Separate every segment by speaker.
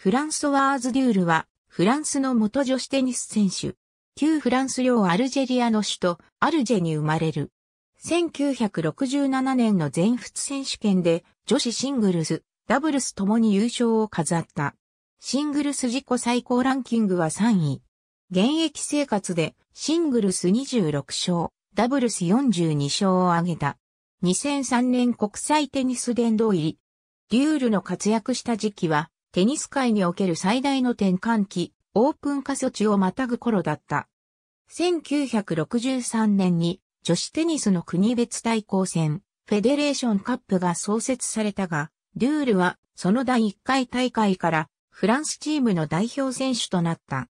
Speaker 1: フランソワーズ・デュールは、フランスの元女子テニス選手。旧フランス領アルジェリアの首都、アルジェに生まれる。1967年の全仏選手権で、女子シングルス、ダブルスともに優勝を飾った。シングルス自己最高ランキングは3位。現役生活で、シングルス26勝、ダブルス42勝を挙げた。2003年国際テニス殿堂入り。デュールの活躍した時期は、テニス界における最大の転換期、オープン化措置をまたぐ頃だった。1963年に女子テニスの国別対抗戦、フェデレーションカップが創設されたが、ルールはその第1回大会からフランスチームの代表選手となった。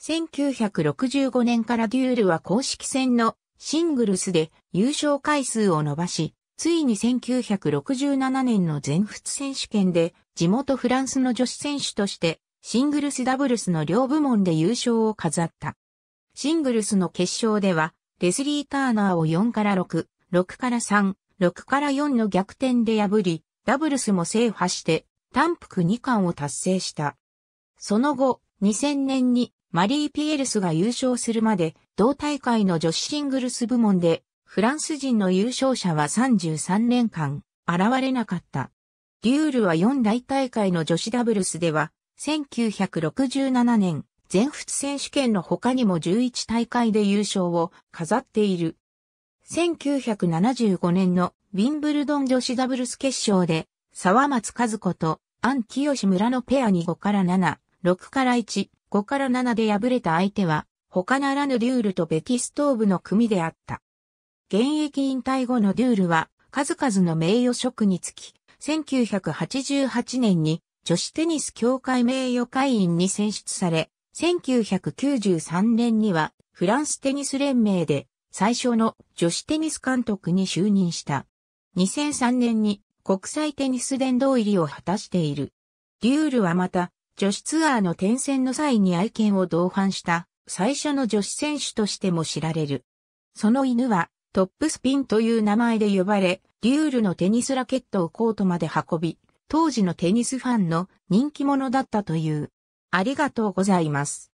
Speaker 1: 1965年からデュールは公式戦のシングルスで優勝回数を伸ばし、ついに1967年の全仏選手権で地元フランスの女子選手としてシングルスダブルスの両部門で優勝を飾った。シングルスの決勝ではレスリー・ターナーを4から6、6から3、6から4の逆転で破り、ダブルスも制覇して単服2冠を達成した。その後、2000年にマリー・ピエルスが優勝するまで同大会の女子シングルス部門でフランス人の優勝者は33年間、現れなかった。デュールは四大大会の女子ダブルスでは、1967年、全仏選手権の他にも11大会で優勝を飾っている。1975年のウィンブルドン女子ダブルス決勝で、沢松和子とアン・キヨシ村のペアに5から7、6から1、5から7で敗れた相手は、他ならぬデュールとベキストーブの組であった。現役引退後のデュールは数々の名誉職につき、1988年に女子テニス協会名誉会員に選出され、1993年にはフランステニス連盟で最初の女子テニス監督に就任した。2003年に国際テニス殿堂入りを果たしている。デュールはまた女子ツアーの転戦の際に愛犬を同伴した最初の女子選手としても知られる。その犬はトップスピンという名前で呼ばれ、デュールのテニスラケットをコートまで運び、当時のテニスファンの人気者だったという。ありがとうございます。